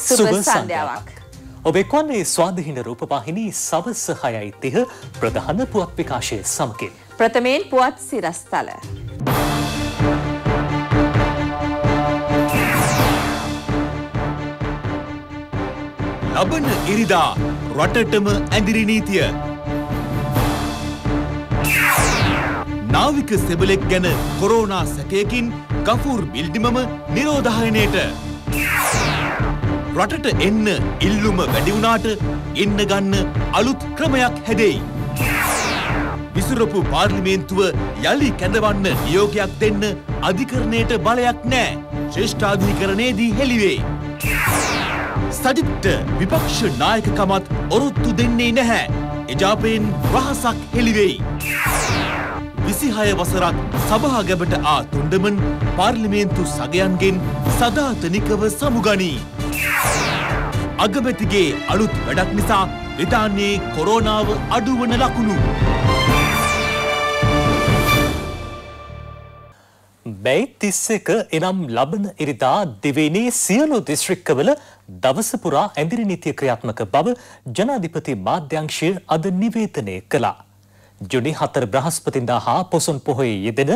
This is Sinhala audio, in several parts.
සුබ සන්ධ්‍යාවක්. ඔබ එක්වන්නේ ස්වාධහින රූපවාහිනී සවස හයයි තිහ ප්‍රධාන පුවත් විකාශය සමකින්. ප්‍රථමයෙන් පුවත් සිරස්ථල. ලබන ඉරිදා රටටම ඇදිරි නීතිය. නාවික සෙබලෙක් ගැන කොරෝනා සැකයකින් ගෆූර් බිල්ඩිමම නිරෝධායනයට. රටට එන්න ඉල්ලුම වැඩිවුනාට එන්න ගන්න අලුත් ක්‍රමයක් හැදෙයි. විසුරපු පාර්ලිමේන්තුව යළි කැඳවන්න නියෝගයක් දෙන්න අධිකරණයට බලයක් නෑ. ශ්‍රේෂ්ඨාධිකරණයේදී හෙළිවේ. සජිත්ට විපක්ෂ නායකකමත් ඔරොත්තු දෙන්නේ නැහැ. එජාපයෙන් රහසක් හෙළිවෙයි. විසිහය වසරක් සභාගැබට ආ තුන්ඩමන් පාර්ලිමේන්තු සගයන්ගෙන් සදාතනිකව සමුගනී. අගමැතිගේ අලුත් වැඩක් නිසා බ්‍රතාන්නේ කොරෝනාව අඩුවන ලකුණු. මැයි තිස්ස එක එනම් ලබන ඉරිදා දෙවේනේ සියලු දිස්ශ්‍රික්කවල දවසපුරා ඇඳිරි නීතිය ක්‍රියාත්මක බව ජනාධිපති මාධ්‍යංශය අද නිවේතනය කළා. ජුනි හතර බ්‍රහස්පතින්දා හා පොසොන් පොහොයේ යෙදෙන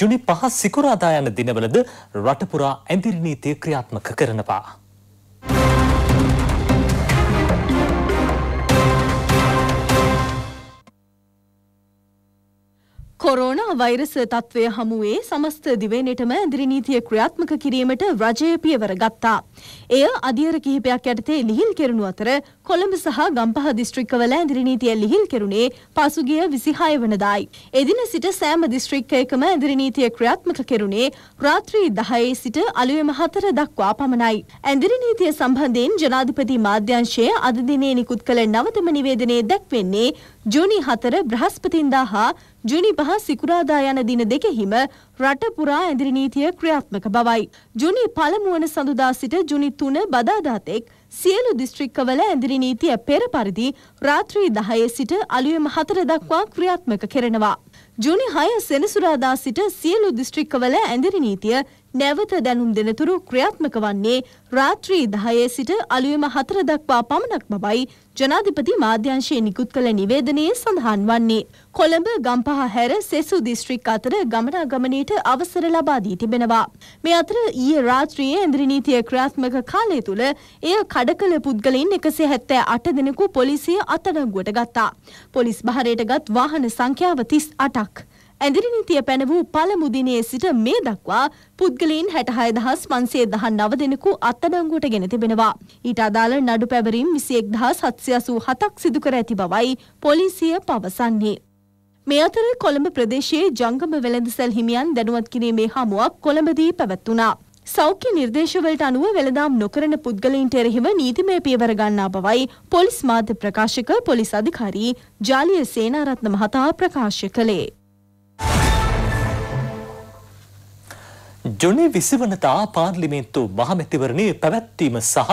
ජුනි පහ සිකුරාදා යන දිනවලද රටපුරා ඇඳිරි නීතිය ක්‍රියාත්මක කරනවා. කොරෝනා වෛරස තත්ත්වය හමුවේ සමස්ත දිවයිනටම ඉදිරි නීතිය ක්‍රියාත්මක කිරීමට රජය පියවර ගත්තා. එය අධියර කිහිපයක් යටතේ ලිහිල් කෙරුණු අතර කොළඹ සහ ගම්පහ දිස්ත්‍රික්කවල ඉදිරි නීතිය ලිහිල් කෙරුණේ පසුගිය 26 වෙනිදායි. එදින සිට සෑම දිස්ත්‍රික්කයකම ඉදිරි නීතිය ක්‍රියාත්මක කෙරුණේ රාත්‍රී 10 සිට අලුයම 4 දක්වා පමණයි. ඉදිරි නීතිය සම්බන්ධයෙන් ජනාධිපති මාධ්‍යංශයේ අද දිනේ නිකුත් කළ නවතම නිවේදනයේ දැක්වෙන්නේ ජුනි 4 බ්‍රහස්පතින්දා හා ජුනි 5 සිකුරාදා යන දින දෙකෙහිම රට පුරා ඇඳිරි නීතිය ක්‍රියාත්මක බවයි. ජුනි 1 වන සඳුදා සිට ජුනි 3 බදාදා තෙක් සියලු දිස්ත්‍රික්කවල ඇඳිරි නීතිය පෙර පරිදි රාත්‍රී 10 සිට අලුයම 4 දක්වා ක්‍රියාත්මක කරනවා. ජුනි 6 සෙනසුරාදා සිට සියලු දිස්ත්‍රික්කවල ඇඳිරි නීතිය නැවත දැනුම් දෙනතුරු ක්‍රියාත්මක වන්නේ රාත්‍රී 10 සිට අලුයම 4 දක්වා පමණක් බවයි ජනාධිපති මාධ්‍යංශයේ නිකුත් කළ නිවේදනයේ සඳහන් වන්නේ. කොළඹ ගම්පහ හැර සෙසු දිස්ත්‍රික් අතර ගමනාගමනයට අවසර ලබා දී තිබෙනවා. මේ අතර ඊයේ රාත්‍රියේ ඉන්ද්‍රී නීතිය ක්‍රියාත්මක කාලය තුල එය කඩකල පුද්ගලයින් 178 දෙනෙකු පොලිසිය අත්අඩංගුවට ගත්තා. පොලිස් බහරයට ගත් වාහන සංඛ්‍යාව 38ක්. ඇඳිරි නීතිය පැන වූ පළමු දිනයේ සිට මේ දක්වා පුද්ගලයන් 66519 දෙනෙකු අත්අඩංගුවට ගෙන තිබෙනවා. ඊට අදාළ නඩු පැවරීම් 21787ක් සිදු කර ඇති බවයි පොලිසිය පවසන්නේ. මේ අතර කොළඹ ප්‍රදේශයේ ජංගම වෙළඳසැල් හිමියන් දැනුවත් කිරීමේ හමුවක් කොළඹදී පැවැත්වුණා. සෞඛ්‍ය නිර්දේශවලට අනුව වෙළඳාම් නොකරන පුද්ගලයින්ට එරෙහිව නීතිමය පියවර ගන්නා බවයි පොලිස් මාධ්‍ය ප්‍රකාශක පොලිස් අධිකාරී ජාලිය සේනාරත්න මහතා ප්‍රකාශ කළේ. ජොනි විසිවනතා පාර්ලිමේන්තු මහමැතිවරණය පැවැත්වීම සහ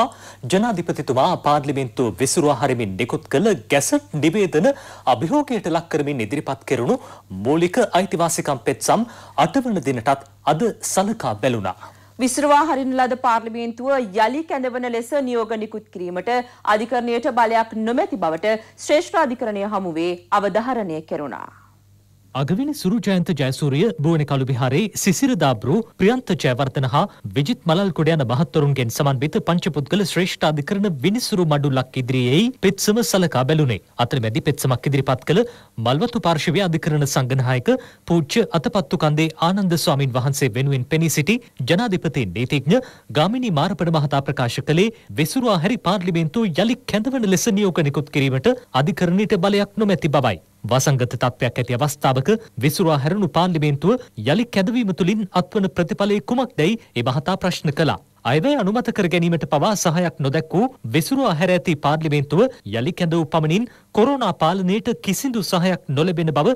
ජනාධිපතිතුමා පාර්ලිමේන්තු විසුරුවා හරිමින් නිකුත් කළ ගැසට් නිවේදන අභියෝගයට ලක් කරමින් ඉදිරිපත් කෙරුණු මූලික අයිතිවාසිකම් පෙත්සම් අටවන දිනටත් අද සලකා බැලුණා. විසුරුවා හරින ලද පාර්ලිමේන්තුව යළි කැඳවන ලෙස නියෝග නිකුත් කිරීමට අධිකරණයට බලයක් නොමැති බවට ශ්‍රේෂ්ඨ අධිකරණය හමුවේ අවධාරණය කෙරුණා. අගවිනි සුරු ජයන්ත ජයසූරිය බුවන කළු විහාරේ සිසිරදාබ්‍රු ප්‍රියන්ත ජයවර්තන හා විජිත් මලල්කොඩ යන මහත්වරුන්ගෙන් සමන්විත පංචපුද්ගල ශ්‍රේෂ්ඨාධිකරණ විනිසුරු මඩුල්ලක් ඉදිරියේයි පෙත්සම සලකා බැලුනේ. අතරමැදි පෙත්සමක් ඉදිරිපත් කළ මල්වතු පාර්ශවය අධිකරණ සංගනායක පූජ්‍ය අතපත්තු කන්දේ ආනන්ද ස්වාමින් වහන්සේ වෙනුවෙන් පෙනී සිටි ජනාධිපති නීතිඥ ගාමිණී මාරපඩ මහතා ප්‍රකාශ කළේ වෙසුරුවා හැරි පාර්ලිමේන්තුව යළි කැඳවන ලෙස නියෝග නිකුත් කිරීමට අධිකරණයට බලයක් නොමැති බවයි. වසංගත තත්ත්වයක් ඇති අවස්ථාවක විසුරා හැරුණු පාර්ලිමේන්තුව යළි කැදවීම තුළින් අත්වන ප්‍රතිඵලය කුමක්දැයි ඒ මහතා ප්‍රශ්න කළා. අයවැය අනුමත කර ගැනීමට පවා සහයක් නොදැක් වූ වෙසුරු අහැර ඇති පාර්ලිමේන්තුව යළි කැඳවූ පමණින් කොරෝනා පාලනයට කිසිදු සහයක් නොලැබෙන බව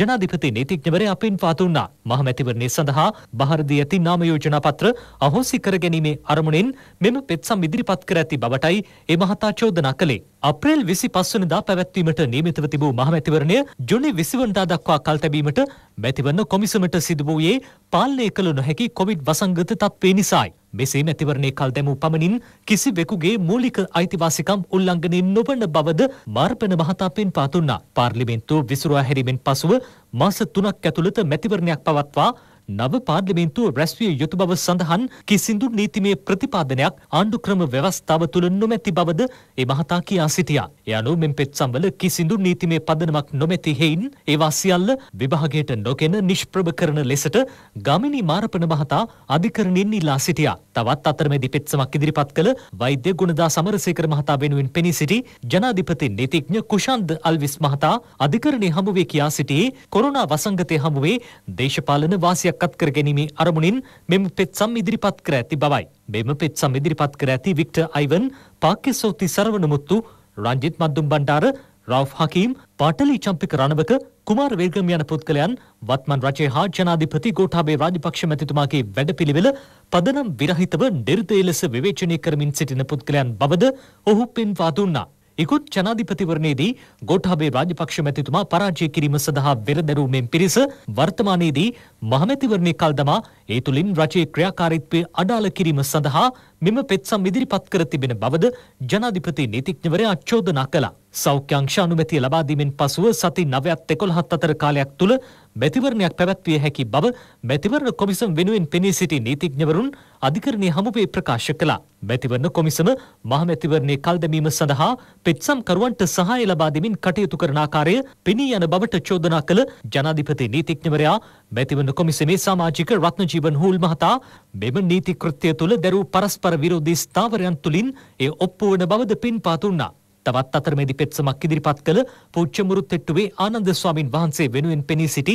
ජනාධිපති නීතිඥවරයා පෙන්වා දුන්නා. මහමැතිවරණය සඳහා බහර දී ඇති නාම යෝජනා පත්‍ර අහෝසි කර ගැනීමේ අරමුණෙන් මෙම පෙත්සම් ඉදිරිපත් කර ඇති බවටයි ඒ මහතා චෝදනා කළේ. අප්‍රේල් විසි පස්වනදා පැවැත්වීමට නියමිතව තිබූ මහමැතිවරණය ජුනි විසිවනදා දක්වා කල් තැබීමට මැතිවරණ කොමිසමට සිදුවූයේ පාලනය කළ නොහැකි කොවිඩ් වසංගත තත්වේ නිසායි. මෙසේ මැතිවරණය කල් දැමූ පමණින් කිසිවෙකුගේ මූලික අයිතිවාසිකම් උල්ලංඝනය නොවන බවද මාර්පන මහතා පෙන්වා දුන්නා. පාර්ලිමේන්තුව විසුරුවා හැරීමෙන් පසුව මාස තුනක් ඇතුළත මැතිවරණයක් පවත්වා නව පාර්ලිමේන්තුව රැස්විය යුතු බව සඳහන් කිසිදු නීතිමය ප්‍රතිපාදනයක් ආණ්ඩු ක්‍රම ව්‍යවස්ථාව තුළ නොමැති බවද ඒ මහතා කියා සිටියා. ඒ අනුව මෙම පෙත්සම්වල කිසිදු නීතිමය පදනමක් නොමැති හේයින් ඒවා සියල්ල විභාගයට නොගෙන නිෂ්ප්‍රභ කරන ලෙසට ගමිනි මාරපන මහතා අධිකරණින් ඉල්ලා සිටියා. තවත් අතරමැදි පෙත්සමක් ඉදිරිපත් කළ වෛද්‍ය ගුණදා සමරසේකර මහතා වෙනුවෙන් පෙනී සිටි ජනාධිපති නීතිඥ කුෂන්ද අල්විස් මහතා අධිකරණය හමුවේ කියා සිටියේ කොරෝනා වසංගතය හමුවේ දේශපාලන වාසියක් සහභාගිත්වයක් අත්කර ගැනීමේ අරමුණින් මෙම පෙත්සම් ඉදිරිපත් කර ඇති බවයි. මෙම පෙත්සම් ඉදිරිපත් කර ඇති වික්ටර් අයිවන්, පාකිසෝති සරවණමුත්තු, රංජිත් මද්දුම් බණ්ඩාර, රව් හකීම් පාටලි චම්පික රණවක කුමාර වේගම් යන පුද්ගලයන් වත්මන් රජය හා ජනාධිපති ගෝඨාභය රාජපක්ෂ මැතිතුමාගේ වැඩපිළිවෙල පදනම් විරහිතව නිර්දය ලෙස විවේචනය කරමින් සිටින පුද්ගලයන් බවද ඔහු පෙන්වා දුන්නා. ඉකුත් ජනාධිපතිවරණයේදී ගොට්හබේ රාජපක්ෂ මැතිතුමා පරාජය කිරීම සඳහා වෙරදැරූමෙන් පිරිස වර්තමානයේදී මහමැතිවරණය කල් දමා ඒ තුළින් රජයේ ක්‍රියාකාරීත්වය අඩාල කිරීම සඳහා මෙම පෙත්සම් ඉදිරිපත් කර තිබෙන බවද ජනාධිපති නීතිඥවරයා චෝදනා කළා. සෞඛ්‍යංශ අනුමැතිය ලබා දීමෙන් පසුව සති 9ත් 11ත් අතර කාලයක් තුල මැතිවරණයක් පැවැත්විය හැකි බව මැතිවරණ කොමිසම් වෙනුවෙන් පෙනී සිටි නීතිඥවරුන් අධිකරණයේ හමුවේ ප්‍රකාශ කළා. මැතිවරණ කොමිසම මහමැතිවරණයේ කල් දැමීම සඳහා පෙත්සම්කරුවන්ට සහාය ලබා දෙමින් කටයුතු කරන ආකාරය පෙනී යන බවට චෝදනා කළ ජනාධිපති නීතිඥවරයා මැතිවරණ කොමිසමේ සමාජික රත්නජීවන් හූල් මහතා මෙම නීති කෘත්‍ය තුළ දැරූ පරස්පර සංචාර විරෝධී ස්ථාවරයන් තුළින් එය ඔප්පු වන බවද පින්පා දුන්නා. තවත් අතරමැදි පෙත්සමක් ඉදිරිපත් කළ පූච්ච මුරුත්තෙට්ටුවේ ආනන්ද ස්වාමින් වහන්සේ වෙනුවෙන් පෙනී සිටි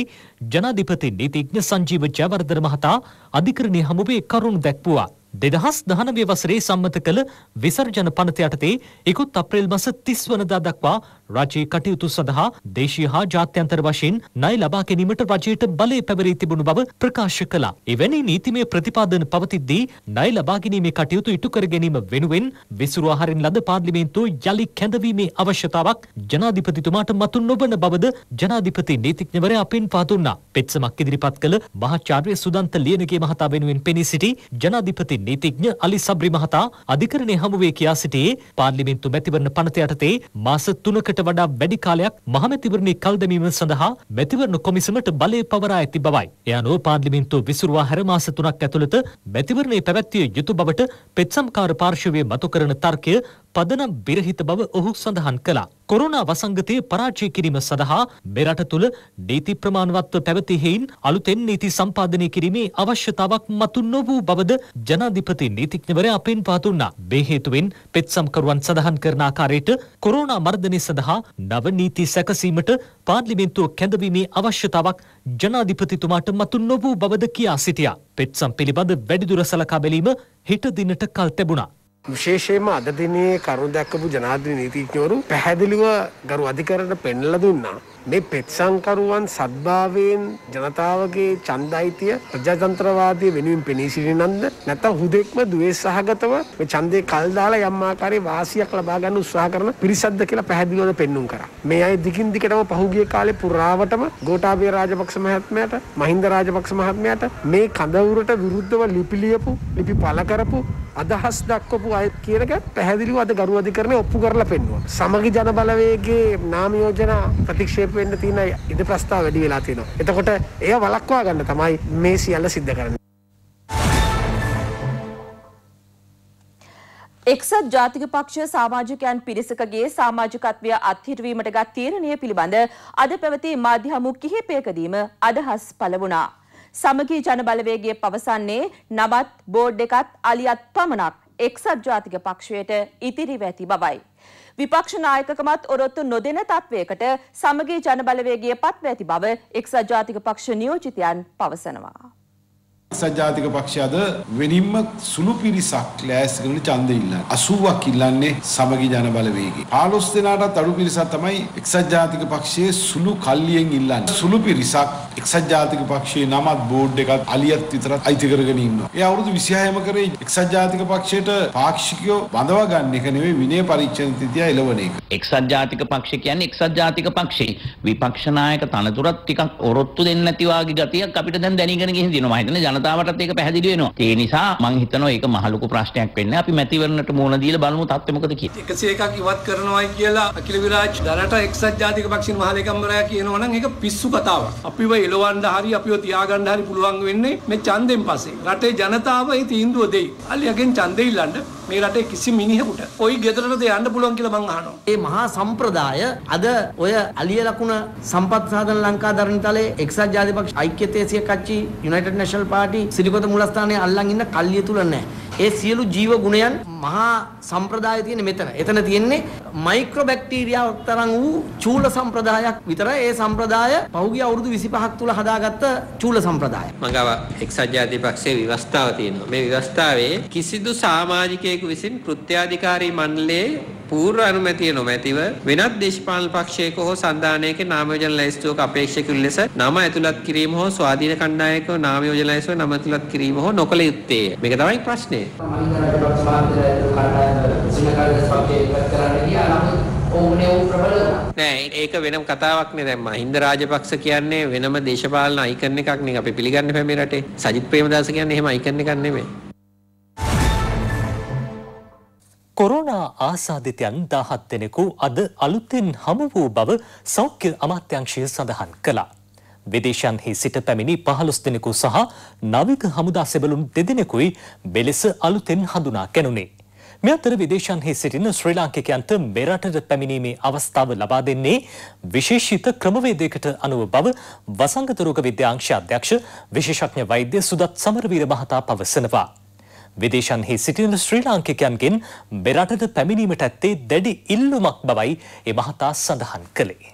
ජනාධිපති නීතිඥ සංජීව ජයවර්ධන මහතා අධිකරණයේ හමුවේ කරුණු දැක්වුවා. දෙදහස් දහනවය වසරේ සම්මත කළ විසර්ජන පනත යටතේ ඉකුත් අප්‍රේල් මස තිස්වනදා දක්වා රජයේ කටයුතු සඳහා දේශීය හා ජාත්‍යන්තර වශයෙන් ණය ලබා ගැනීමට රජයට බලය පැවරී තිබුණු බව ප්‍රකාශ කළා. එවැනි නීතිමය ප්‍රතිපාදන පවතිද්දී ණය ලබා ගැනීමේ කටයුතු ඉටු කර ගැනීම වෙනුවෙන් විසුරුවා හරින ලද පාර්ලිමේන්තුව යලි කැඳවීමේ අවශ්‍යතාවක් ජනාධිපතිතුමාට මතු නොවන බවද ජනාධිපති නීතිඥවරයා පෙන්වා දුන්නා. පෙත්සමක් ඉදිරිපත් කළ මහාචාර්ය සුදන්ත ලියනගේ මහතා වෙනුවෙන් පෙනී සිටි ජනාධිපති නීතිඥ අලි සබ්‍රි මහතා අධිකරණය හමුවේ කියා සිටියේ පාර්ලිමේන්තු මැතිවරණ පනත යටතේ මාස තුනකට ඊට වඩා වැඩි කාලයක් මහමැතිවරණේ කල් දැමීම සඳහා මැතිවරණ කොමිසමට බලය පවරා ඇති බවයි. එය අනුව පාර්ලිමේන්තුව විසුරුවා හැර මාස තුනක් ඇතුළත මැතිවරණේ පැවැත්විය යුතු බවට පෙත්සම්කාර පාර්ශවයේ මතු කරන තර්කය පදනම් බිරහිත බව ඔහු සඳහන් කළා. කොරුණා වසංගතය පරාජය කිරීම සඳහා මෙරට තුළ නීති ප්‍රමාණවත්ව පැවති හෙයින් අලුතෙන් නීති සම්පාදනය කිරීමේ අවශ්‍යතාවක් මතු නොවූ බවද ජනාධිපති නීතිඥවරයා පෙන් පාතුන්නා. මේ හේතුවෙන් පෙත්සම්කරුවන් සඳහන් කරන ආකාරයට කොරුණා මර්ධනය සඳහා නව නීති සැකසීමට පාර්ලිමේන්තුව කැඳවීමේ අවශ්‍යතාවක් ජනාධිපතිතුමාට මතු නොවූ බවද කියා සිටියා. පෙත්සම් පිළිබඳ වැඩිදුර සලකා බැලීම හිට දිනට කල් තැබුණා. විශේෂයෙන්ම අද දිනේ කරුණ දැක්කපු ජනාධිපති නීතිඥවරු පැහැදිලිව ගරු අධිකරණ පෙන්ලා දුන්නා. මේ පෙත්සංකරුවන් සද්භාවයෙන් ජනතාවගේ චන්දයිතිය ප්‍රජාතන්ත්‍රවාදය වෙනුවෙන් පෙනී සිරිනන්ද නැත හුදෙක්ම දුවේ සහගතව චන්දය කල්දාලා යම්මාකාරේ වාසියක් ලබාගන්න උත්සාහ කරන පිරිසද්ද කියලා පැහැදිලොද පෙන්නුම් කර මේ අයි දිකින් දිකටම පහුගිය කාලේ පුරාවටම ගෝටාබේ රාජපක්ෂ මහත්මයට මහින්ද රාජපක්ෂ මහත්මයට මේ කඳවුරට විරුද්ධව ලිපිලියපු ලිපි පල කරපු අදහස් දක්වපු අයත් කියනක පැහැදිලිව අද ගරු අධිකරණය ඔප්පු කරලා පෙන්නවා. සමගි ජනබලවේගේ නාමයෝජනා ප්‍රතික්ෂේප ඩෙවලොප් වෙන්න තියෙන ඉද ප්‍රස්ථාව වැඩි වෙලා තියෙනවා. එතකොට එය වළක්වා ගන්න තමයි මේ සියල්ල සිද්ධ කරන්නේ. එක්සත් ජාතික පක්ෂ සමාජිකයන් පිරිසකගේ සමාජිකත්වය අත්හිරවීමට ගත් තීරණය පිළිබඳ අද පැවති මාධ්‍ය හමු කිහිපයකදීම අදහස් පළ වුණා. සමගී ජනබලවේගය පවසන්නේ නවත් බෝඩ් එකත් අලියත් පමණක් එක්සත් ජාතික පක්ෂයට ඉතිරිව ඇති බවයි. විපක්ෂ නායකකමත් ඔරොත්තු නොදෙන තත්වයකට සමගී ජනබලවේගය පත්ව ඇති බව එක්සත් ජාතික පක්ෂ නියෝජිතයන් පවසනවා. සජාතික පක්ෂය අද වෙනින්ම සුළු පිරිසක් ලෑස්ති කරන ඡන්දෙ ඉල්ලන්නේ 80ක් ඉල්ලන්නේ සමගි ජන බලවේගේ 15 දෙනාටත් අඩු පිරිසක් තමයි එක්සත් ජාතික පක්ෂයේ සුළු කල්ලියෙන් ඉල්ලන්නේ සුළු පිරිසක් එක්සත් ජාතික පක්ෂයේ නමත් බෝඩ් එකත් අලියත් විතරක් අයිති කරගෙන ඉන්නවා ඒ අවුරුදු 26ම කරේ එක්සත් ජාතික පක්ෂයට පාක්ෂිකයෝ බඳවා ගන්න එක නෙවෙයි විනය පරීක්ෂණ තිතිය එළවන එක එක්සත් ජාතික පක්ෂය කියන්නේ එක්සත් ජාතික පක්ෂේ විපක්ෂ නායක තනතුරත් ටිකක් ඔරොත්තු දෙන්න නැති වාගේ ගතියක් අපිට දැන් දැනගෙන ගිහින් දිනවා හිතන්නේ ජනතාවටත් ඒක පැහැදිලි වෙනවා. ඒ නිසා මම හිතනවා ඒක මහ ලොකු ප්‍රශ්නයක් වෙන්නේ. අපි මැතිවරණට මුහුණ දීලා බලමු තත්ත්වය මොකද කියලා. 101ක් ඉවත් කරනවායි කියලා අකිල විරාජ් දලට එක්සත් ජාතික පක්ෂින් මහලේකම්වරයා කියනවා නම් ඒක පිස්සු කතාවක්. අපිව එලවන්න හරි අපිව තියාගන්න හරි පුළුවන් වෙන්නේ මේ ඡන්දෙන් පස්සේ. රටේ ජනතාව ඒ තීන්දුව දෙයි. අලියගෙන් ඡන්දෙ ඉල්ලන්න මේ රටේ කිසි මිනිහෙකුට ওই ගෙදරටද යන්න පුළුවන් කියලා මං අහනවා. මේ මහා සම්ප්‍රදාය අද ඔය අලිය ලකුණ සම්පත් සාධන ලංකා ධර්මතලයේ එක්සත් ජාතිපක්ෂ ඓක්‍ය දේශීය කච්චි යුනයිටඩ් නැෂනල් පාටි සිරිකොත මුලස්ථානයේ අල්ලන් ඉන්න කල්ලිය තුල නැහැ. ඒ සියලු ජීව ගුණයන් මහා සම්ප්‍රදාය තියෙන්නේ මෙතන. එතන තියෙන්නේ මයික්‍රෝ බැක්ටීරියාවක් තරම් වූ චූල සම්ප්‍රදායක් විතරයි. ඒ සම්ප්‍රදාය පහුගිය අවුරුදු 25ක් තුල හදාගත්ත චූල සම්ප්‍රදාය. මගව එක්සත් ජාතික පක්ෂයේ විවස්ථාව තියෙනවා. මේ විවස්ථාවේ කිසිදු සමාජිකයෙකු විසින් කෘත්‍යාධිකාරී මණ්ඩලයේ පූර්ව අනුමැතිය නොමැතිව වෙනත් දේශපාලන පක්ෂයක හෝ සන්ධානයක නාමයෝජන ලැයිස්තුවක අපේක්ෂකයකු ලෙස නම ඇතුළත් කිරීම හෝ ස්වාධීන කණ්ඩායක නාමයෝජන ලැයිස්තුව නම ඇතුළත් කිරීම හෝ නොකළ යුත්තේ. මේක තමයි ප්‍රශ්නේ. නෑ ඒක වෙනම කතාවක් නේ දැන් මහින්ද රාජපක්ෂ කියන්නේ වෙනම දේශපාලන අයිකන් එකක් නේ අපි පිළිගන්න බෑ මේ රටේ සජිත් ප්‍රේමදාස කියන්නේ එහෙම අයිකන් එකක් නෙමෙයි කොරෝනා ආසාධිතයන් 17 දෙනෙකු අද අලුතෙන් හමු වූ බව සෞඛ්‍ය අමාත්‍යංශය සඳහන් කළා විදේශයන්හි සිට පැමිණි පහළොස් දෙනෙකු සහ නවික හමුදා සෙබලුන් දෙදෙනෙකුයි මෙලෙස අලුතෙන් හඳුනා කැනුනේ. මේ අතර විදේශන්හි සිටින ශ්‍රී ලාංකිකයන්ට මෙරටට පැමිණීමේ අවස්ථාව ලබා දෙන්නේ විශේෂිත ක්‍රමවේදයකට අනුව බව වසංගත රෝග විද්‍යාංශ අධ්‍යක්ෂ විශේෂඥ වෛද්‍ය සුදත් සමරවීර මහතා පවසනවා. විදේශන්හි සිටින ශ්‍රී ලාංකිකයන්ගෙන් මෙරටට පැමිණීමට ඇත්තේ දැඩි ඉල්ලුමක් බවයි ඒ මහතා සඳහන් කළේ.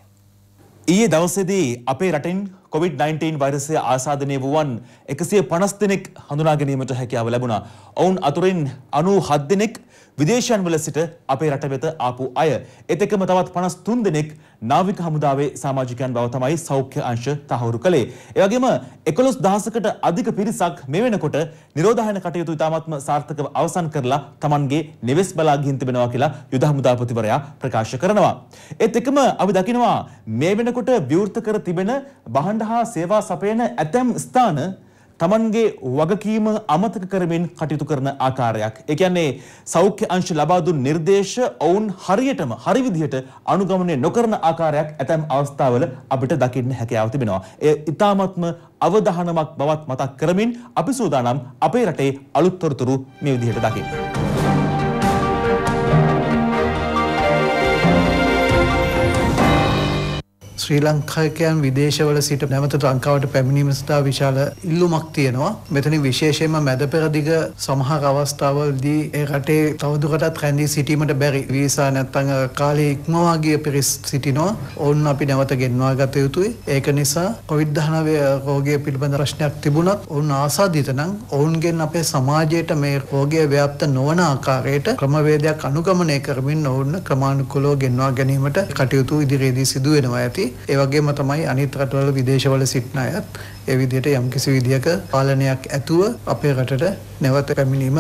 ඊයේ දවසේදී අපේ රටෙන් කොවිD-19 වෛරසය ආසාදනය වූවන් 150 දෙනෙක් හඳුනා ගැනීමට හැකියාව ලැබුණා. ඔවුන් අතුරින් 97 දෙනෙක් විදේශයන් වල සිට අපේ රට වෙත ආපු අය. එතෙකම තවත් 53 දෙනෙක් නාවික හමුදාවේ සමාජිකයන් බව තමයි සෞඛ්‍ය අංශ තහවුරු කළේ. ඒ වගේම 11000කට අධික පිරිසක් මේ වෙනකොට නිරෝධායන කටයුතු ඉතාමත්ම සාර්ථකව අවසන් කරලා Tamanගේ නිවෙස් බලා ගිහින් තිබෙනවා කියලා යුද හමුදාපතිවරයා ප්‍රකාශ කරනවා. ඒත් එකම අපි දකිනවා මේ වෙනකොට විවෘත කර තිබෙන බහඬ හා සේවා සපයන ඇතැම් ස්ථාන තමන්ගේ වගකීම අමතක කරමින් කටයුතු කරන ආකාරයක්. ඒ කියන්නේ සෞඛ්‍ය අංශ ලබා දුන් නිර්දේශ ඔවුන් හරියටම හරි විදිහට අනුගමනය නොකරන ආකාරයක් ඇතැම් අවස්ථාවල අපිට දකින්න හැකියාව තිබෙනවා. ඒ ඊ타මත්ම අවධානමක් බවත් මතක් කරමින් අපි සූදානම් අපේ රටේ අලුත් තොරතුරු මේ විදිහට දකින්න. ශ්‍රී ලංකාකයන් විදේශවල සිට නැමත ලංකාවට පැමිණීම සතා විශාල ඉල්ලුමක් තියෙනවා මෙතනි විශේෂයෙන්ම මැද පෙරදිග සමහර අවස්ථාවල්දී ඒ රටේ තවදුකටත් රැඳී සිටීමට බැරි වීසා නැත්තඟ කාලේ ඉක්මවාගේ පිරිස් සිටිනවා ඔවුන් අපි නැවත ගෙන්වා ගත යුතුයි ඒක නිසා කොවිද්ධනවය රෝගය පිළිබඳ රශ්නයක් තිබුණත් ඔවුන් ආසාධිත නම් ඔවුන්ගෙන් අපේ සමාජයට මේ රෝගය ව්‍යාප්ත නොවන ආකාරයට ක්‍රමවේදයක් අනුගමනය කරමින් ඔවුන්න ක්‍රමාණුකුලෝ ගෙන්වා ගැනීමට කටයුතු ඉදිරියේදී සිදුවෙනවා ඇති ඒ වගේම තමයි අනිත් රටවල විදේශවල සිටින අයත් ඒ විදිහට යම්කිසි විදිහක පාලනයක් ඇතුව අපේ රටට නැවත පැමිණීම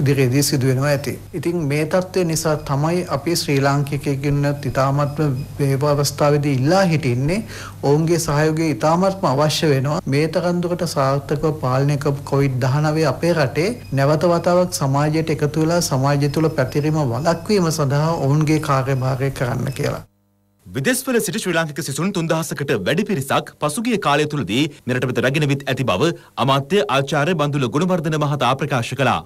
ඉදිරියේදී සිදුවෙනවා ඇති. ඉතින් මේ தත්ත්වය නිසා තමයි අපි ශ්‍රී ලාංකිකයෙකුන්වත් ඉතාමත්ම වේවා අවස්ථාවේදී ඉල්ලා හිටින්නේ ඔවුන්ගේ සහයෝගය ඉතාමත්ම අවශ්‍ය වෙනවා මේ තරම් දුරට සාර්ථකව පාලනය කරපු COVID-19 අපේ රටේ නැවත වතාවක් සමාජයට එකතු වෙලා සමාජය තුළ පැතිරීම වළක්වීම සඳහා ඔවුන්ගේ කාර්යභාරය කරන්න කියලා. විදෙස්වල සිට ශ්‍රී ලාංකික සිසුන් 3000කට වැඩි පිරිසක් පසුගිය කාලය තුලදී මෙරට වෙත රැගෙන විත් ඇති බව අමාත්‍ය ආචාර්ය බඳුල ගුණවර්ධන මහතා ප්‍රකාශ කළා.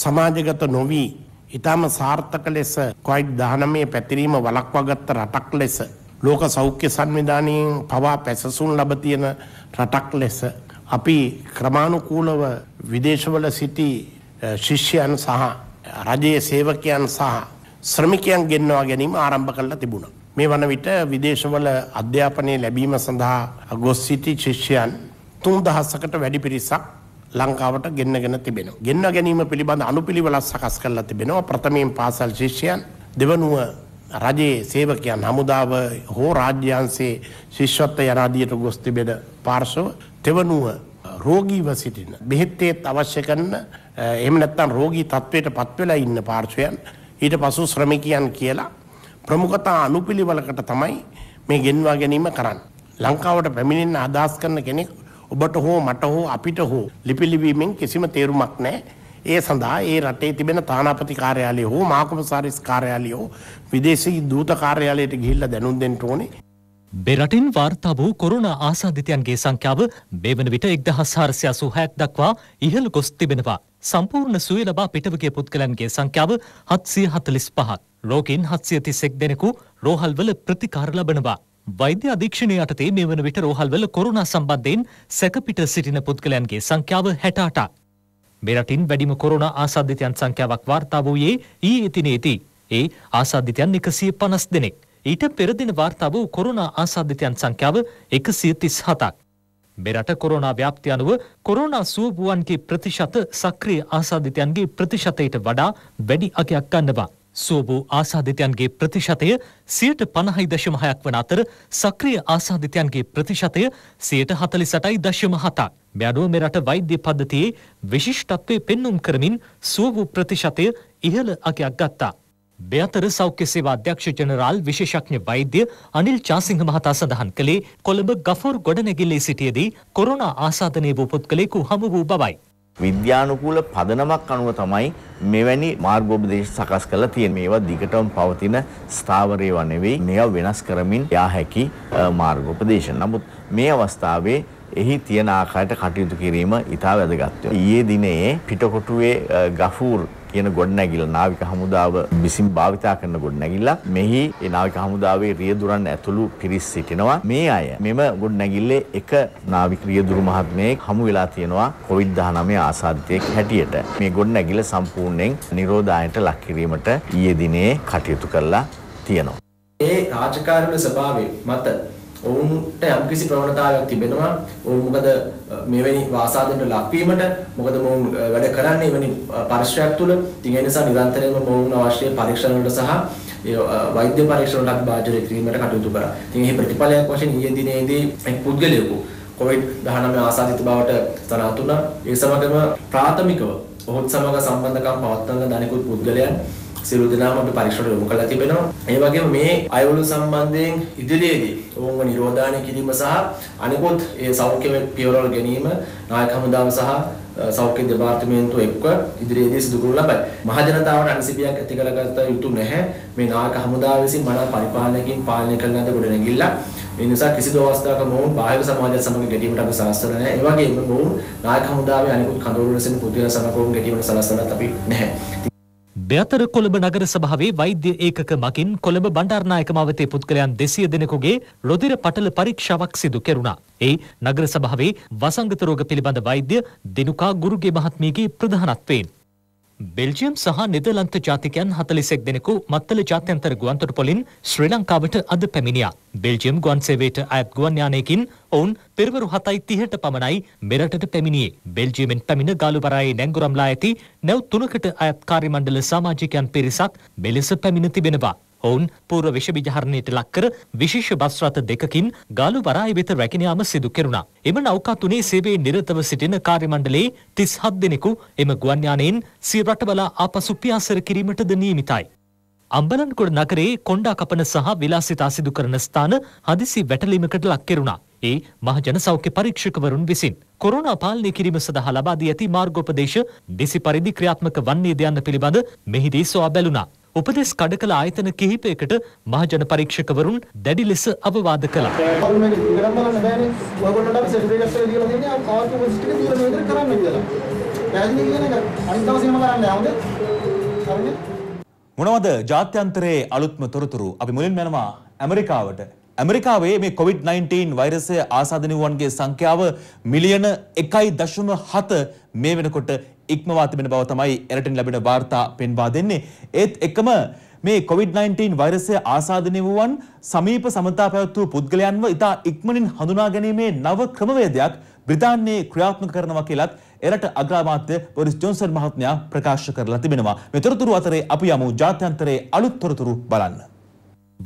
සමාජගත නොවි ඊටම සාර්ථක ලෙස COVID-19 පැතිරීම වළක්වාගත් රටක් ලෙස ලෝක සෞඛ්‍ය සංවිධානයෙන් පවා පැසසුම් ලැබ තියෙන රටක් ලෙස අපි ක්‍රමානුකූලව විදේශවල සිටි ශිෂ්‍යයන් සහ රජයේ සේවකයන් සහ ශ්‍රමිකයන් ගෙන්වා ගැනීම ආරම්භ කරලා තිබුණා. මේ වන විට විදේශවල අධ්‍යාපනය ලැබීම සඳහා ගොස් සිටි ශිෂ්‍යයන් තුන් දහස්සකට වැඩි පිරිසක් ලංකාවට ගෙන්න්නගෙන තිබෙන. ගෙන්න්න ගැනීම පිළිබඳ අනුපිළිවෙලක් සකස් කරලා තිබෙනවා ප්‍රථමයෙන් පාසල් ශිෂ්‍යයන් දෙවනුව රජයේ සේවකයන් හමුදාව හෝ රාජ්‍යන්සේ ශිෂ්වත්ත යනාදියට ගොස් තිබෙන පාර්ශව තෙවනුව රෝගීව සිටින. බෙහෙත්තේත් අවශ්‍ය කරන එම නැත්තන් රෝගී තත්ත්වයට පත්වෙලා ඉන්න පාර්ශවයන් ඊට පසු ශ්‍රමිකයන් කියලා ප්‍රමුඛතා අනුපිළිවෙලකට තමයි මේ ගෙන්වා ගැනීම කරන්න. ලංකාවට පැමිණෙන්න අදහස් කරන කෙනෙක් ඔබට හෝ මට හෝ අපිට හෝ ලිපි ලිවීමෙන් කිසිම තේරුමක් නැහැ. ඒ සඳහා ඒ රටේ තිබෙන තානාපති කාර්යාලය හෝ මාකමසාරිස් කාර්යාලය හෝ විදේශී දූත කාර්යාලයට ගිහිල්ලා දැනුම් දෙන්න ඕනේ. බෙරටින් වාර්තා වූ කොරුණා ආසාධිතයන්ගේ සංඛ්‍යාව මේ වන විට එක්දහස් හාරසිය සුහැක් දක්වා ඉහළ ගොස් තිබෙනවා. සම්පූර්ණ සුවය ලබා පිටවගේ පුද්ගලන්ගේ සංඛ්‍යාව හත්සිය හතලිස් පහක්. රෝගීන් හත්සිය තිස්සෙක් දෙනෙකු රෝහල්වල ප්‍රතිකාර ලබනවා. වෛද්‍ය අධීක්ෂණය යටතේ මේ වන විට රෝහල්වල කොරුණා සම්බන්ධයෙන් සැකපිට සිටින පුද්ගලයන්ගේ සංඛ්‍යාව හැට අටක්. මෙරටින් වැඩිම කොරුණා ආසාධිතයන් සංඛ්‍යාවක් වාර්තා වූයේ ඊයේ දිනේදී. ඒ ආසාධිතයන් එකසිය පනස් දෙනෙක්. ඊට පෙරදින වාර්තා වූ කොරුණා ආසාධිතයන් සංඛ්‍යාව එකසිය තිස් හතක්. මෙරට කොරෝනා ව්‍යාප්තිය අනුව කොරෝනා සුවබුවන්ගේ ප්‍රතිශත සක්‍රිය ආසාධිතයන්ගේ ප්‍රතිශතයට වඩා වැඩි අගයක් ගන්නවා. සුවබූ ආසාධිතයන්ගේ ප්‍රතිශතය සියට පණහයි දශමහයක් වන අතර සක්‍රිය ආසාධිතයන්ගේ ප්‍රතිශතය සියට හතලි සටයි දශම හතා. මෙයනුව මෙරට වෛද්‍ය පද්ධතියේ විශිෂ්ටත්වය පෙන්නුම් කරමින් සුවබූ ප්‍රතිශතය ඉහළ අගයක් ගත්තා. දෙයතර සෞඛ්‍ය සේවා අධ්‍යක්ෂ ජනරාල් විශේෂඥ වෛද්‍ය අනිල් චාසිංහ මහතා සඳහන් කළේ කොළඹ ගෆෝර් ගොඩනැගිල්ලේ සිටියදී කොරෝනා ආසාදනය වූ පුද්ගලයෙකු හමු වූ බවයි. විද්‍යානුකූල පදනමක් අනුව තමයි මෙවැනි මාර්ගෝපදේශ සකස් කරලා තියෙන්නේ. මේවා දිගටම පවතින ස්ථාවරේව නෙවෙයි. මේවා වෙනස් කරමින් යා හැකි මාර්ගෝපදේශ. නමුත් මේ අවස්ථාවේ එහි තියෙන ආකාරයට කටයුතු කිරීම ඉතා වැදගත් වෙනවා. ඊයේ දිනේ පිටකොටුවේ ගෆූර් කියන ගොඩනැගිල්ල නාවික හමුදාව විසින් භාවිතා කරන ගොඩනැගිල්ල මෙහි ඒ නාවික හමුදාවේ රියදුරන් ඇතුළු පිරිස් සිටිනවා මේ අය මෙම ගොඩනැගිල්ලේ එක නාවික රියදුරු මහත්මයෙක් හමු වෙලා තියෙනවා කොවිඩ්-19 ආසාදිතයෙක් හැටියට මේ ගොඩනැගිල්ල සම්පූර්ණයෙන් නිරෝධායනට ලක් කිරීමට ඊයේ දිනේ කටයුතු කරලා තියෙනවා ඒ රාජකාරණ සභාවේ මත ඔවුන්ට යම්කිසි ප්‍රවණතාවයක් තිබෙනවා. ඔවුන් මොකද මෙවැනි වාසාදනට ලක්වීමට මොකද මොවුන් වැඩ කරන්නේ එවැනි පරිශ්‍රයක් තුළ. ඉතින් ඒ නිසා නිරන්තරයෙන්ම මොවුන් අවශ්‍ය පරීක්ෂණ වලට සහ වෛද්‍ය පරීක්ෂණ වලට භාජනය කිරීමට කටයුතු කරා. ඉතින් එහි ප්‍රතිඵලයක් වශයෙන් ඊයේ දිනේදී එක් පුද්ගලයෙකු COVID-19 ආසාදිත බවට ස්ථානාතුණා. ඒ සමගම ප්‍රාථමිකව ඔහුත් සමග සම්බන්ධකම් පවත්වන දනිකුත් පුද්ගලයන් සියලු දෙනාම අපි පරීක්ෂණයට යොමු කරලා තිබෙනවා. ඒ වගේම මේ අයවලු සම්බන්ධයෙන් ඉදිරියේදී ඔවුන්ව නිරෝධානය කිරීම සහ අනිකුත් ඒ සෞඛ්‍ය පියවරවල් ගැනීම නායක හමුදාව සහ සෞඛ්‍ය දෙපාර්තමේන්තුව එක්ව ඉදිරියේදී සිදු කරනු ලබයි. මහජනතාවට අනිසිබියක් ඇති කරගත යුතු නැහැ. මේ නායක හමුදාව විසින් මනා පරිපාලනයකින් පාලනය කරන ලද ගොඩනැගිල්ල. ඒ නිසා කිසිදු අවස්ථාවක මොවුන් බාහිර සමාජය සමග ගැටීමට අපි සලස්වලා නැහැ. ඒ වගේම මොවුන් නායක හමුදාවේ අනිකුත් කඳවුරු රැසෙන පුදුය සමග ගැටීමට සලස්වලත් අපි නැහැ. බෙතර කොළඹ නගර සභාවේ වෛද්‍ය ඒකක මකින් කොළඹ බණ්ඩාරනායක මවතේ පුද්ගලයන් 200 දෙනෙකුගේ රුධිර පටල පරීක්ෂාවක් සිදු කෙරුණා. ඒ නගර සභාවේ වසංගත රෝග පිළිබඳ වෛද්‍ය දිනුකා ගුරුගේ මහත්මියගේ ප්‍රධානත්වයෙන් බෙල්ජියම් සහ නෙදර්ලන්ත ජාතිකයන් හතලිසෙක් දෙනෙකු මත්තල ජාත්‍යන්තර ගුවන්තොටුපොලින් ශ්‍රී ලංකාවට අද පැමිණියා. බෙල්ජියම් ගුවන් සේවයට අයත් ගුවන් යානයකින් ඔවුන් පෙරවරු 7.30ට පමණයි මෙරටට පැමිණියේ. බෙල්ජියමෙන් පැමිණ ගාලුබරායේ නැංගුරම්ලා ඇති නැව් තුනකට අයත් කාර්යමණ්ඩල සමාජිකයන් පිරිසක් මෙලෙස පැමිණ තිබෙනවා. ඔවුන් පූර්ව විෂබිජහරණයට ලක්කර විශේෂ බස් රථ දෙකකින් ගාලු වරාය වෙත රැගෙන යාම සිදු කෙරුණා. එම නෞකා තුනේ සේවයේ නිරතව සිටින කාර්යමණ්ඩලයේ 37 දෙනෙකු එම ගුවන් යානයෙන් සිය රටවලා ආපසු පියාසර කිරීමටද නියමිතයි. අම්බලන්කොඩ නගරයේ කොණ්ඩා කපන සහ විලාසිතා සිදු කරන ස්ථාන හදිසි වැටලීමකට ලක් කෙරුණා. ඒ මහජන සෞඛ්‍ය පරීක්ෂකවරුන් විසින් කොරෝනා පාලනය කිරීම සඳහා ලබා දී ඇති මාර්ගෝපදේශ නිසි පරිදි ක්‍රියාත්මක වන්නේද යන්න පිළිබඳ මෙහිදී සොයා බැලුණා. උපදෙස් කඩ කළ ආයතන කිහිපයකට මහජන පරීක්ෂකවරුන් දැඩි ලෙස අවවාද කළා. මොනවද ජාත්‍යන්තරයේ අලුත්ම තොරතුරු අපි මුලින් මෙනවා ඇමරිකාවට ඇමරිකාවේ මේ කොවිD-19 වෛරසය ආසාදන වූවන්ගේ සංඛ්‍යාව මිලියන 1.7 මේ වෙනකොට ඉක්මවා තිබෙන බව තමයි එරටෙන් ලැබෙන වාර්තා පෙන්වා දෙන්නේ. ඒත් එකම මේ COVID-19 වෛරසය ආසාදනය වූවන් සමීප සමතා පැවැත් වූ පුද්ගලයන්ව ඉතා ඉක්මනින් හඳුනා ගැනීමේ නව ක්‍රමවේදයක් බ්‍රිතාන්‍යයේ ක්‍රියාත්මක කරනවා කියලත් එරට අග්‍රාමාත්‍ය බොරිස් ජොන්සන් මහත්මයා ප්‍රකාශ කරලා තිබෙනවා. මේ තොරතුරු අතරේ අපි යමු ජාත්‍යන්තරයේ අලුත් තොරතුරු බලන්න.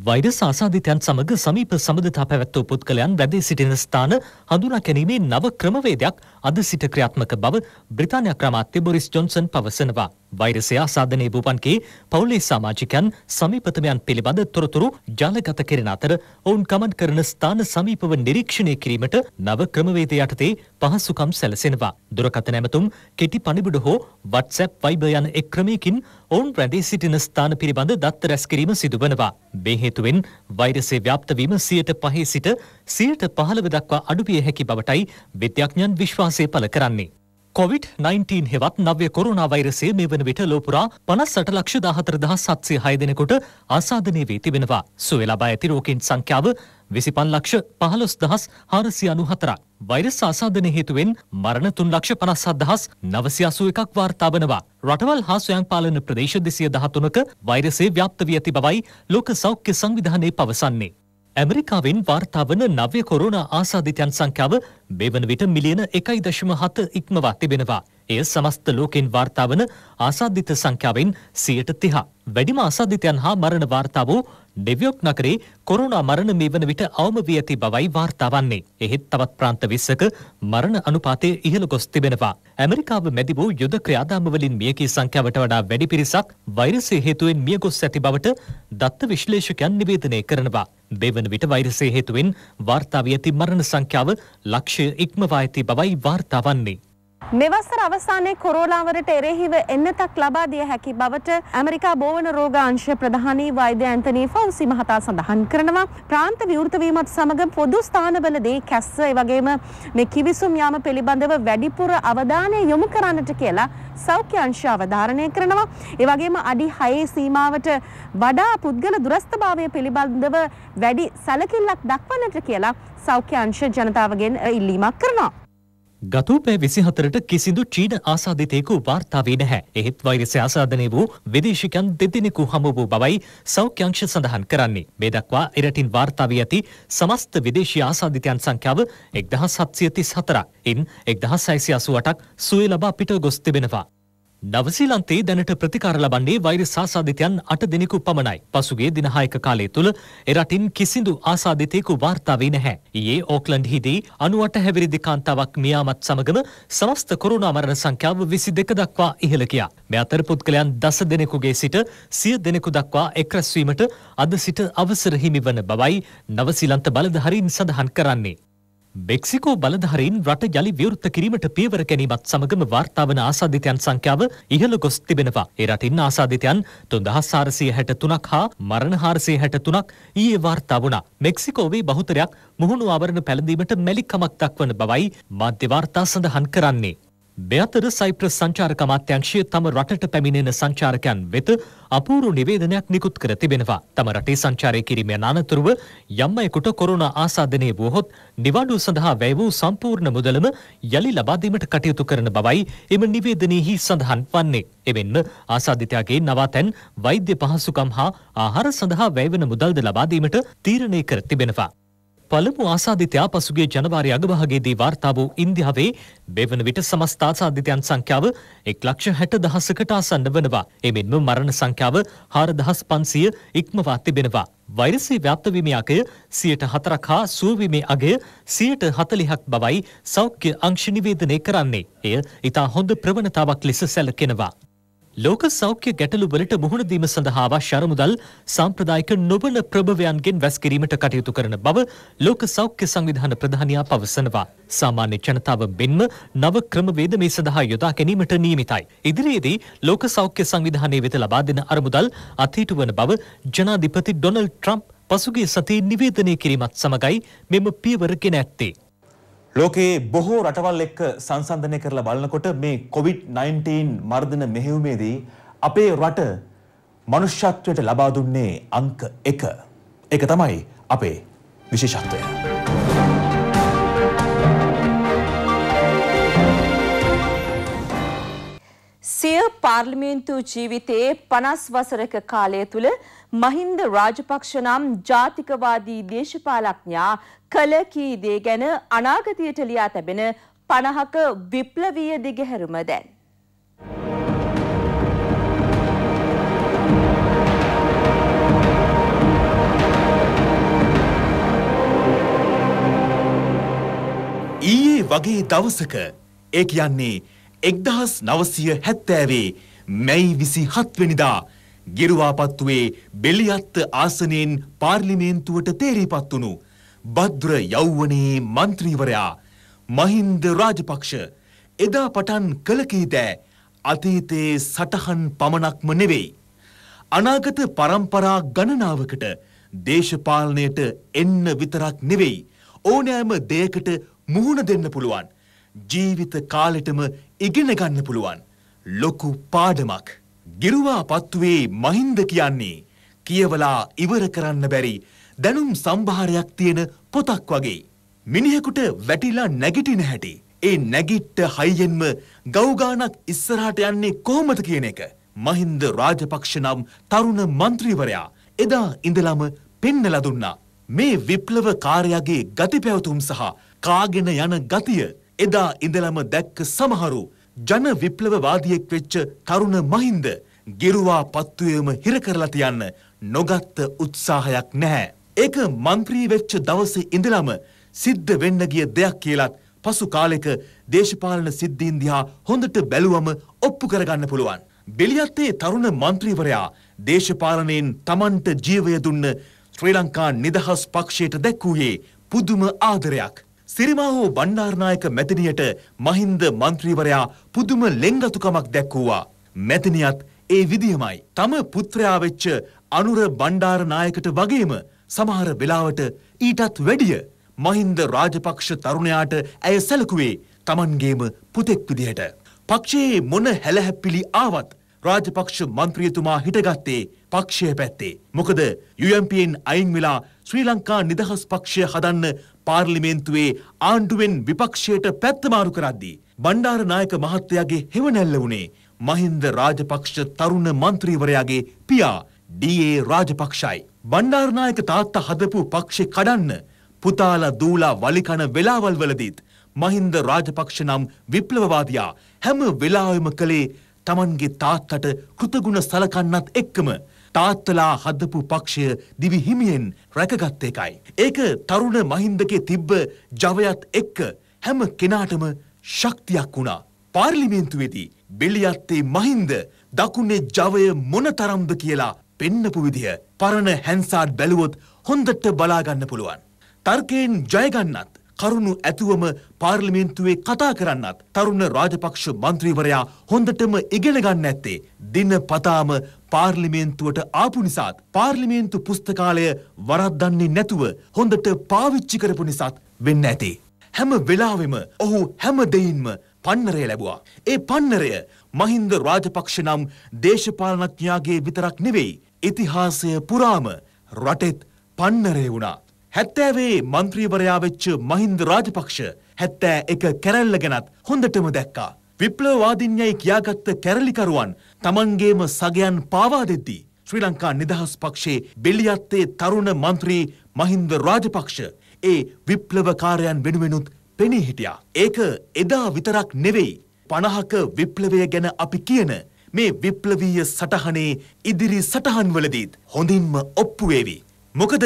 වෛරස් ආසාධිතයන් සමග සමීප සබඳතා පැවැත්වූ පුද්ගලයන් වැදී සිටින ස්ථාන හඳුනා ගැනීමේ නව ක්‍රමවේදයක් අද සිට ක්‍රියාත්මක බව බ්‍රිතාන්‍ය ක්‍රමාත්‍ය බොරිස් ජොන්සන් පවසනවා. වෛරසය ආසාදනය වූවන්ගේ පවුලේ සමාජිකයන් සමීපතමයන් පිළිබඳ තොරතුරු ජාලගත කෙරෙන අතර ඔවුන් ගමන් කරන ස්ථාන සමීපව නිරීක්ෂණය කිරීමට නව ක්‍රමවේද යටතේ පහසුකම් සැලසෙනවා. දුරකථන ඇමතුම් කෙටි පණිබුඩ හෝ WhatsApp Viber යන එක් ක්‍රමයකින් ඔවුන් රැඳී සිටින ස්ථාන පිළිබඳ දත්ත රැස් කිරීම සිදු වෙනවා. මේ හේතුවෙන් වෛරසය ව්‍යාප්ත වීම 105 සිට 115 දක්වා අඩු විය හැකි බවටයි විද්‍යාඥයන් විශ්වාසය පළ කරන්නේ. කොවිD-19 හෙවත් නව්‍ය කොරුණා වෛරසය මේ වන විට ලෝපුරා පනස්සට ලක්ෂ දාහතර දහස් සත්සය හය දෙනෙකොට ආසාධනය වී තිබෙනවා. සුවෙලබා ඇති රෝකින් සංඛ්‍යාව විසිපන් ලක්ෂ පහළොස් දහස් හාරසි අනු හතරක්. වෛරස් ආසාධන හේතුවෙන් මරණ තුන් ලක්ෂ පනස් අදහස් නවසි අසු එකක් වාර්තාබනවා. රටවල් හා සොයන් පාලන ප්‍රදේශ දෙසිය දහතුනක වෛරසේ ව්‍යාප්ත වී ඇති බවයි ලෝක සෞඛ්‍ය සංවිධානය පවසන්නේ. ඇමරිකාවෙන් වාර්තාාවන නව්‍ය කොරුණ ආසාධිතයන් සංඛ්‍යාව මෙවන විට මිලියන එකයි දශම හත ඉක්මවා තිබෙනවා. එය සමස්ත ලෝකෙන් වාර්තාාවන ආසාධිත සංඛ්‍යාවෙන් සියට තිහා. වැඩිම ආසාධිතයන් හා මරණ වාර්තා වූ ඩෙවියොක් නගරේ කොරුණා මරණ මේ වන විට අවම වී ඇති බවයි වාර්තා වන්නේ. එහෙත් තවත් ප්‍රාන්ත 20ක මරණ අනුපාතය ඉහළ ගොස් තිබෙනවා. ඇමරිකාව මැදි වූ යුද ක්‍රියාදාම වලින් මියකී සංඛ්‍යාවට වඩා වැඩි පිරිසක් වෛරසය හේතුවෙන් මිය ගොස් ඇති බවට දත්ත විශ්ලේෂකයන් නිවේදනය කරනවා. දෙවන විට වෛරසය හේතුවෙන් වාර්තා වී ඇති මරණ සංඛ්‍යාව ලක්ෂය ඉක්මවා ඇති බවයි වාර්තා වන්නේ. මෙවසර අවසානයේ කොරෝලාවරට එරෙහිව එන්නතක් ලබා දිය හැකි බවට ඇමරිකා බෝවන රෝග අංශය ප්‍රධානී වෛද්‍ය ඇන්තනී ෆෞසි මහතා සඳහන් කරනවා ප්‍රාන්ත විවෘත වීමත් සමග පොදු ස්ථානවලදී කැස්ස ඒ වගේම මේ කිවිසුම් යාම පිළිබඳව වැඩිපුර අවධානය යොමු කරන්නට කියලා සෞඛ්‍ය අංශය අවධාරණය කරනවා ඒ වගේම අඩි 6 සීමාවට වඩා පුද්ගල දුරස්ථභාවය පිළිබඳව වැඩි සැලකිල්ලක් දක්වන්නට කියලා සෞඛ්‍ය අංශ ජනතාවගෙන් ඉල්ලීමක් කරනවා ගතූපෑ විසිහතරට කිසිදු චීන ආසාධිතයකු වාර්තාාවේ නැහැ එහෙත් වෛරස ආසාධනය වූ විදේශිකන් දෙදෙනෙකු හම වූ බවයි සෞඛ්‍යංශ සඳහන් කරන්නේ මේ දක්වා එරටින් වාර්තාාවී ඇති සමස්ත විදේශී ආසාධිතයන් සංඛ්‍යාව එක්දහ සත්සියතිස් හතරක් ඉන් එක්දහ සයිසි අසුවටක් සුවේ ලබා පිට ගොස් තිබෙනවා නවසීලන්තේ දැනට ප්‍රතිකාර ලබන්නේ වෛරස් ආසාධිතයන් අට දෙනෙකු පමණයි. පසුගේ දින හයක කාලය තුළ එරටින් කිසිදු ආසාධිතයෙකු වාර්තා වී නැහැ. ඊයේ ඕක්ලන්ඩ්හිදී 98 හැවිරිදි කාන්තාවක් මියාමත් සමගම සමස්ත කොරෝනා මරණ සංඛ්‍යාව 22 දක්වා ඉහළ ගියා. මේ අතර පුද්ගලයන් 10 දෙනෙකුගේ සිට 100 දෙනෙකු දක්වා එක්රැස් වීමට අද සිට අවසර හිමි වන බවයි නවසීලන්ත බලධාරීන් සඳහන් කරන්නේ. මෙක්සිකෝ බලධහරින් රට යළි විවෘත කිරීමට පියවර ගැනීමත් සමගම වාර්තාාවන ආසාධිතයන් සංඛ්‍යාව ඉහළ ගොස් තිබෙනවා. එරටින් ආසාධිතයන් තුන්දහස් සාරසය හැට තුනක් හා මරණ හාරසය හැට තුනක් ඊයේ වාර්තා වුණා. මෙක්සිකෝවේ බහුතරයක් මුහුණු අවරණ පැළඳීමට මැලිකමක් දක්වන බවයි මධ්‍යවාර්තා සඳහන් කරන්නේ. මෙතර සයිප්‍රස් සංචාරක අමාත්‍යංශය තම රටට පැමිණෙන සංචාරකයන් වෙත අපූරු නිවේදනයක් නිකුත් කර තිබෙනවා. තම රටේ සංචාරය කිරීමෙන් අනතුරුව යම් අයෙකුට කොරෝනා ආසාදනය වුවහොත් නිවාඩු සඳහා වැය වූ සම්පූර්ණ මුදලම යළි ලබා දීමට කටයුතු කරන බවයි එම නිවේදනයෙහි සඳහන් වන්නේ. එවෙන්න ආසාදිතයාගේ නවාතැන් වෛද්‍ය පහසුකම් හා ආහාර සඳහා වැය වෙන මුදල්ද ලබා දීමට තීරණය කර තිබෙනවා. පළමු ආසාධිතයා පසුගේ ජනවාරි අගභාගයේදී වාර්තා වූ ඉන්දියාවේ මෙවන විට සමස්ත ආසාධිතයන් සංඛ්‍යාව එක් ලක්ෂ හැට දහසකට ආසන්න වනවා. එමෙන්ම මරණ සංඛ්‍යාව හාර දහස් පන්සිය ඉක්මවා තිබෙනවා. වෛරසය ව්‍යාප්තවීමේ අගය සියට හතරක් හා සුවවීමේ අගය සියට හතලිහක් බවයි සෞඛ්‍ය අංශ නිවේදනය කරන්නේ. එය ඉතා හොඳ ප්‍රවණතාවක් ලෙස සැලකෙනවා. ලෝක සෞඛ්‍ය ගැටලු වලට මුහුණදීම සඳහා අවශ්‍ය අරමුදල් සාම්ප්‍රදායික නොබන ප්‍රභවයන්ගෙන් වැස් කිරීමට කටයුතු කරන බව ලෝක සෞඛ්‍ය සංවිධාන ප්‍රධානියා පවසනවා. සාමාන්‍ය ජනතාව මෙන්ම නව ක්‍රමවේද මේ සඳහා යොදා ගැනීමට නියමිතයි. ඉදිරියේදී ලෝක සෞඛ්‍ය සංවිධානයේ වෙත ලබා දෙන අරමුදල් අතීට වන බව ජනාධිපති ඩොනල්ඩ් ට්‍රම්ප් පසුගිය සතියේ නිවේදනය කිරීමත් සමගයි මෙම පියවර ගෙන ඇත්තේ. ලෝකයේ බොහෝ රටවල් එක්ක සංසන්ධනය කරලා බලනකොට මේ COVID-19 මර්ධන මෙහෙයුමේදී අපේ රට මනුෂ්‍යත්වයට ලබා දුන්නේ අංක 1. ඒක තමයි අපේ විශේෂත්වය. සිය පාර්ලිමේන්තු ජීවිතයේ 50 වසරක කාලය තුල මහින්ද රාජපක්ෂ නම් ජාතිකවාදී දේශපාලඥයා කළ කී දේ ගැන අනාගතයට ලියා තැබෙන 50ක විප්ලවීය දිගහැරුම දැන්. ඊයේ වගේ දවසක ඒ කියන්නේ එක්දහස් නවසය හැත්තෑවේ මැයි විසි හත්වනිදා ගිරුවාපත්තුවේ බෙලියත්ත ආසනයෙන් පාර්ලිමේන්තුවට තේරීපත් වුණු භද්‍ර යෞවනයේ මන්ත්‍රීවරයා මහින්ද රාජපක්ෂ එදා පටන් කලකීතෑ අතීතයේ සටහන් පමණක්ම නෙවෙයි. අනාගත පරම්පරා ගණනාවකට දේශපාලනයට එන්න විතරක් නෙවෙයි. ඕනෑම දෙයකට මුහුණ දෙන්න පුළුවන්. ජීවිත කාලෙටම ඉගෙන ගන්න පුළුවන්. ලොකු පාඩමක්. ගිරුවා පත්තුවේ මහින්ද කියන්නේ කියවලා ඉවර කරන්න බැරි දැනුම් සම්භාරයක් තියෙන පොතක් වගේ. මිනිහෙකුට වැටිලා නැගිටින හැටි. ඒ නැගිට්ට හයියෙන්ම ගෞගානක් ඉස්සරහට යන්නේ කොහොමද කියන එක. මහින්ද රාජපක්ෂ නම් තරුණ මන්ත්‍රීවරයා එදා ඉඳලම පෙන්නලා දුන්නා. මේ විප්ලව කාර්යගේ ගති පැවතුම් සහ කාගෙන යන ගතිය එදා ඉඳලම දැක්ක සමහරු ජන විප්ලවවාදියෙක් වෙච්ච තරුණ මහින්ද ගෙරුවා පත්තුවේම හිර කරලා තියන්න නොගත්ත උත්සාහයක් නැහැ. ඒක මන්ත්‍රී වෙච්ච දවසේ ඉඳලම සිද්ධ වෙන්න ගිය දෙයක් කියලත් පසු කාලෙක දේශපාලන සිද්ධීන් දිහා හොඳට බැලුවම ඔප්පු කරගන්න පුළුවන්. බෙලියත්තේ තරුණ මන්ත්‍රීවරයා දේශපාලනයෙන් තමන්ට ජීවය දුන්න ශ්‍රී ලංකා නිදහස් පක්ෂයට දැක්වූයේ පුදුම ආදරයක්. සිරිමාහෝ බණ්ඩාරනායක මැතිනියට මහින්ද මන්ත්‍රීවරයා පුදුම ලෙංගතුකමක් දැක්වූවා. මැතිනියත් ඒ විදිහමයි. තම පුත්‍රයා වෙච්ච අනුර බණ්ඩාරනායකට වගේම සමහර වෙලාවට ඊටත් වැඩිය මහින්ද රාජපක්ෂ තරුණයාට ඇය සැලකුවේ තමන්ගේම පුතෙක් විදිහට. පක්ෂයේ මොන හැලහැප්පිලි ආවත් රාජපක්ෂ මන්ත්‍රියතුමා හිටගත්තේ පක්ෂය පැත්තේ. මොකද UMPෙන් අයින් වෙලා ශ්‍රී ලංකා නිදහස් පක්ෂය හදන්න පාර්ලිමේන්තුවේ ආණ්ඩුවෙන් විපක්ෂයට පැත්තමාරු කරද්දී. බණ්ඩාරනායක මහත්තයාගේ හෙවනැල්ල වුණේ මහින්ද රාජපක්ෂ තරුණ මන්ත්‍රීවරයාගේ පියා ඩී.ඒ. රාජපක්ෂයි. බණ්ඩාරනායක තාත්තා හදපු පක්ෂේ කඩන්න පුතාලා දූලා වලිකන වෙලාවල් වලදීත් මහින්ද රාජපක්ෂ නම් විප්ලවවාදියා හැම වෙලාවෙම කළේ Tamanගේ තාත්තට කෘතගුණ සලකන්නත් එක්කම තාත්තලා හදපු පක්ෂය දිවි හිමියෙන් රැකගත් එකයි. ඒක තරුණ මහින්දගේ තිබ්බ ජවයත් එක්ක හැම කෙනාටම ශක්තියක් වුණා. පාර්ලිමේන්තුවේදී බෙලියත්තේ මහින්ද දකුණේ ජවය මොනතරම්ද කියලා පෙන්නපු විදිහ පරණ හැන්සාඩ් බැලුවොත් හොඳට බලාගන්න පුළුවන්. තර්කයෙන් ජයගන්නත් කරුණු ඇතුවම පාර්ලිමේන්තුවේ කතා කරන්නත් තරුණ රාජපක්ෂ මන්ත්‍රීවරයා හොඳටම ඉගෙන ගන්න ඇත්තේ දිනපතාම පාර්ලිමේන්තුවට ආපු නිසාත් පාර්ලිමේන්තු පුස්තකාලය වරද්දන්නේ නැතුව හොඳට පාවිච්චි කරපු නිසාත් වෙන්න ඇති. හැම වෙලාවෙම ඔහු හැම දෙයින්ම පන්නරය ලැබුවා. ඒ පන්නරය මහින්ද රාජපක්ෂ නම් දේශපාලනඥයාගේ විතරක් නෙවෙයි. ඉතිහාසය පුරාම රටෙත් පන්නරය වුණා. හැත්තෑවේ මන්ත්‍රීවරයා වෙච්ච මහින්ද රාජපක්ෂ හැත්තෑ එක කැරැල්ල ගැනත් හොඳටම දැක්කා. විප්ලවවාදින්යයි කියාගත්ත කැරලිකරුවන් තමන්ගේම සගයන් පාවා දෙද්දී. ශ්‍රී ලංකා නිදහස් පක්ෂේ බෙලියත්තේ තරුණ මන්ත්‍රී මහින්ද රාජපක්ෂ ඒ විප්ලවකාරයන් වෙනුවෙනුත් පෙනී හිටියා. ඒක එදා විතරක් නෙවෙයි. පණහක විප්ලවය ගැන අපි කියන මේ විප්ලවීය සටහනේ ඉදිරි සටහන්වලදීත් හොඳින්ම ඔප්පු වේවි. මොකද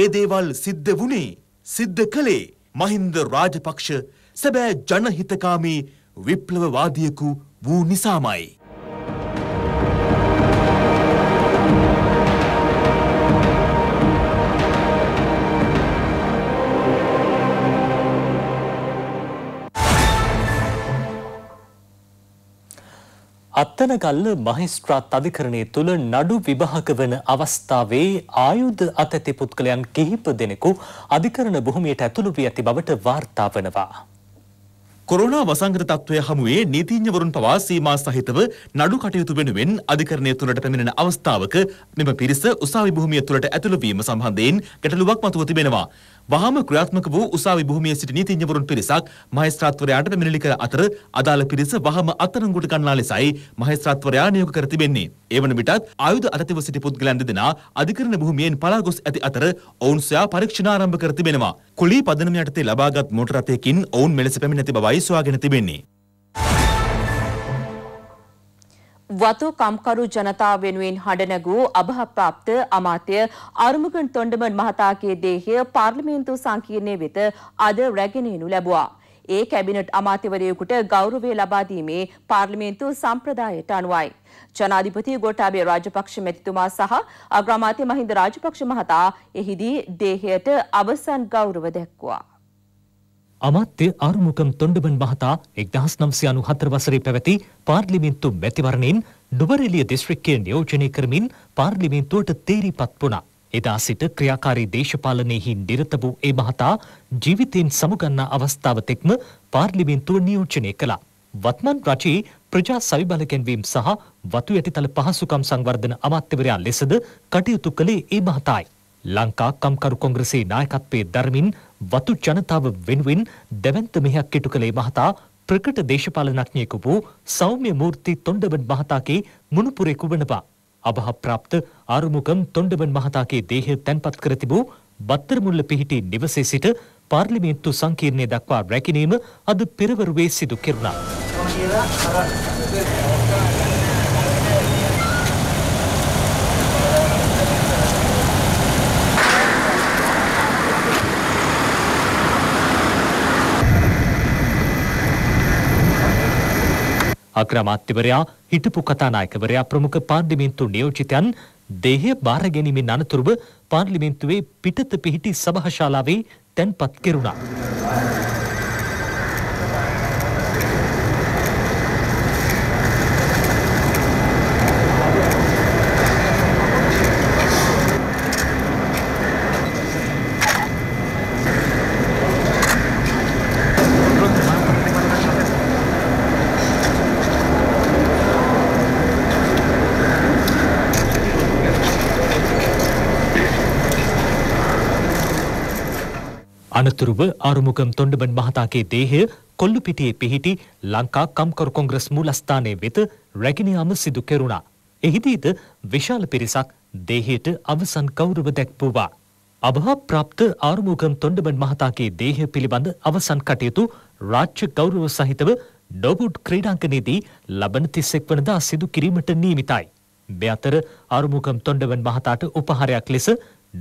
ඒ දේවල් සිද්ධ වුණේ සිද්ධ කළේ මහින්ද රාජපක්ෂ සැබෑ ජනහිතකාමී විප්ලවවාදියෙකු වූ නිසාමයි. අත්තනගල්ල මහිස්ත්‍රාත් අධිකරණය තුළ නඩු විභාග වන අවස්ථාවේ ආයුධ අතැති පුද්ගලයන් කිහිප දෙනෙකු අධිකරණ බොහොමයට ඇතුළු වී ඇති බවට වාර්තා වනවා. කොරෝනා වසංගත තත්ත්වය හමුවේ නීතිඥවරුන් පවා සීමා සහිතව නඩු කටයුතු වෙනුවෙන් අධිකරණය තුළට පැමිණෙන අවස්ථාවක මෙම පිරිස උසාවි භූමිය තුළට ඇතුළු වීම සම්බන්ධයෙන් ගැටලුවක් මතුව තිබෙනවා. වහාම ක්‍රියාත්මක වූ උසාවි භූමියේ සිට නීතිඥවරුන් පිරිසක් මහේස්ත්‍රාත්වරයාට පැමිණිලි කර අතර අදාළ පිරිස වහාම අත්අඩංගුවට ගන්නා ලෙසයි මහේස්ත්‍රාත්වරයා නියෝග කර තිබෙන්නේ. ඒ වන විටත් ආයුධ අතතිව සිටි පුද්ගලයන් දෙදෙනා අධිකරණ භූමියෙන් පලා ගොස් ඇති අතර ඔවුන් සොයා පරීක්ෂණ ආරම්භ කර තිබෙනවා. කුලී පදනම යටතේ ලබාගත් මෝටර රථයකින් ඔවුන් මෙලෙස පැමිණ ඇති බවයි සොයාගෙන තිබෙන්නේ. වතු කම්කරු ජනතාව වෙනුවෙන් හඬනගූ අභාප්‍රාප්ත අමාත්‍ය අරුමුගන් තොණ්ඩමන් මහතාගේ දේහය පාර්ලිමේන්තු සංකීර්ණය වෙත අද රැගෙන එනු ලැබුවා. ඒ කැබිනට් අමාත්‍යවරයෙකුට ගෞරවය ලබා දීමේ පාර්ලිමේන්තු සම්ප්‍රදායට අනුවයි. ජනාධිපති ගෝඨාභය රාජපක්ෂ මැතිතුමා සහ අග්‍රාමාත්‍ය මහින්ද රාජපක්ෂ මහතා එහිදී දේහයට අවසන් ගෞරව දැක්වුවා. අමාත්‍ය ආරුමුකම් තොණ්ඩුබන් මහතා එක්දහස් නම්සි අනු හතර වසරේ පැවැති පාර්ලිමින්තු මැතිවරණයෙන් ඩුවරෙලිය දිස්ත්‍රික්කය නියෝජනය කරමින් පාර්ලිමින්තුවට තේරිපත් වුණා. එදා සිට ක්‍රියාකාරී දේශපාලනයෙහි නිරත වූ ඒ මහතා ජීවිතයෙන් සමුගන්නා අවස්ථාව තෙක්ම පාර්ලිමින්තුව නියෝජනය කළා. වත්මන් රජයේ ප්‍රජා සවිබල කැන්වීම් සහ වතු ඇතිතල පහසුකම් සංවර්ධන අමාත්‍යවරයා ලෙසද කටයුතු කළේ ඒ මහතායි. ලංකා කම්කරු කොංග්‍රසයේ නායකත්වයේ දරමින් වතු ජනතාව වෙනුවෙන් දැවැන්ත මෙහයක් ඉටු කළේ මහතා ප්‍රකට දේශපාලනඥයෙකු වූ සෞම්‍ය මූර්ති තොණ්ඩබන් මහතාගේ මුණුපුරෙකු වනවා. අභහප්‍රාප්ත ආරුමුකම් තොණ්ඩබන් මහතාගේ දේහය තැන්පත් කර තිබූ බත්තරමුල්ල පිහිටි නිවසේ සිට පාර්ලිමේන්තු සංකීර්ණය දක්වා රැකිනීම අද පෙරවරුවේ සිදු කෙරුණා. අග්‍රාමාත්‍යවරයා හිටපු කතානායකවරයා ප්‍රමුඛ පාර්ලිමේන්තු නියෝජිතයන් දේහය බාර ගැනීමෙන් අනතුරුව පාර්ලිමේන්තුවේ පිටත පිහිටි සභාශාලාවේ තැන්පත් කෙරුණා. අනතුරුව අරුමුගම් තොණ්ඩමන් මහතාගේ දේහය කොල්ලුපිටියේ පිහිටි ලංකා කම්කරු කොංග්‍රස් මූලස්ථානයේ වෙත රැගෙන යාම සිදු කෙරුණා. එහිදීද විශාල පිරිසක් දේහයට අවසන් ගෞරව දැක්වුවා. අභා ප්‍රාප්ත ආරුමුගම් තොණ්ඩමන් මහතාගේ දේහය පිළිබඳ අවසන් කටයුතු රාජ්‍ය ගෞරව සහිතව ඩොබුඩ් ක්‍රීඩාංකනයේදී ලබන තිස්සෙක් වනදා සිදු කිරීමට නීමිතයි. මෙ අතර අරුමුකම් තොණ්ඩවන් මහතාට උපහාරයක් ලෙස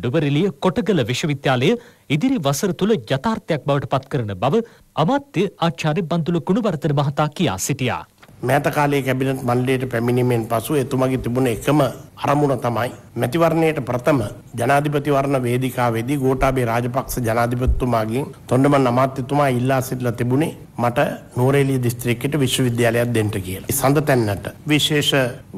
ඩුබරිලිය කොටගල විශ්වවිද්‍යාලය ඉදිරි වසර තුළ යථාර්ථයක් බවට පත්කරන බව අමාත්‍ය ආචාර්ය බන්දුල කුණුවර්ධන මහතා කියා සිටියා. මෑත කාලයේ කැබිනට් මණ්ඩලයට පැමිණීමෙන් පසු එතුමගේ තිබුණ එකම අරමුණ තමයි මැතිවරණයට ප්‍රථම ජනාධිපතිවරණ වේදිකාවේදී ගෝඨාභය රාජපක්ෂ ජනාධිපතිතුමාගෙන් තොණ්ඩමන් අමාත්‍යතුමා ඉල්ලා සිටලා තිබුණේ මට නෝරේලිය දිස්ත්‍රික්කයට විශ්වවිද්‍යාලයක් දෙන්න කියලා. සඳ තැන්නට විශේෂ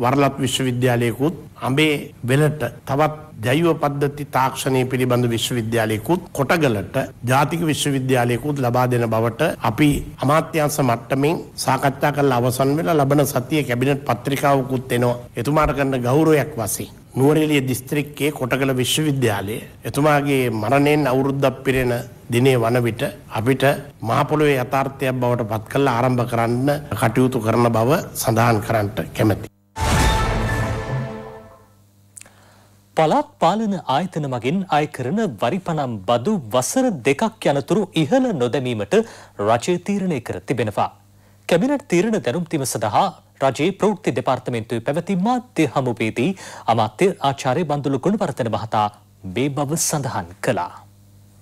වරලත් විශ්වවිද්‍යාලයකුත් අඹේ වෙලට තවත් ජෛව පද්ධති තාක්ෂණය පිළිබඳ විශ්වවිද්‍යාලයකුත් කොටගලට ජාතික විශ්වවිද්‍යාලයකුත් ලබා දෙන බවට අපි අමාත්‍යංශ මට්ටමින් සාකච්ඡා කරලා අවසන් වෙලා ලබන සතියේ කැබිනට් පත්‍රිකාවකුත් එනවා. එතුමාට කරන ගෞරවයක් වශයෙන් නුවරෙලිය දිස්ත්‍රික්කයේ කොටකළ විශ්වවිද්‍යාලයේ එතුමාගේ මරණයෙන් අවුරුද්දක් පිරෙන දිනේ වන විට අපිට මහපොළොවේ යථාර්ථයක් බවට පත් කරලා ආරම්භ කරන්න කටයුතු කරන බව සඳහන් කරන්නට කැමැති. පළාත් පාලන ආයතන මගින් අය කරන වරිපනම් බදු වසර දෙකක් යනතුරු ඉහළ නොදැමීමට රජය තීරණය කර තිබෙනවා. කැබිනට් තීරණ දැනුම් තිම සඳහා රජයේ ප්‍රවෘත්ති දෙපාර්තමේන්තුවේ පැවති මාධ්‍ය හමුවේදී අමාත්‍ය ආචාර්ය බන්දුලු ගුණවර්ධන මහතා මේ බව සඳහන් කළා.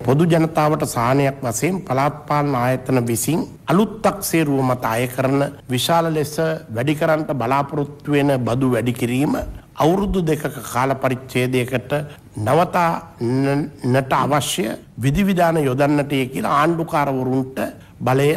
පොදු ජනතාවට සහනයක් වසයෙන් පලාත්පාලන ආයතන විසින් අලුත්තක් සේරුව මත අය කරන විශාල ලෙස වැඩිකරන්ට බලාපොරොත්තුවෙන බදු වැඩිකිරීම අවුරුදු දෙකක කාල පරිච්චේදයකට නවතා නට අවශ්‍ය විධවිධාන යොදන්නටය කියලා ආණ්ඩුකාරවරුන්ට බලය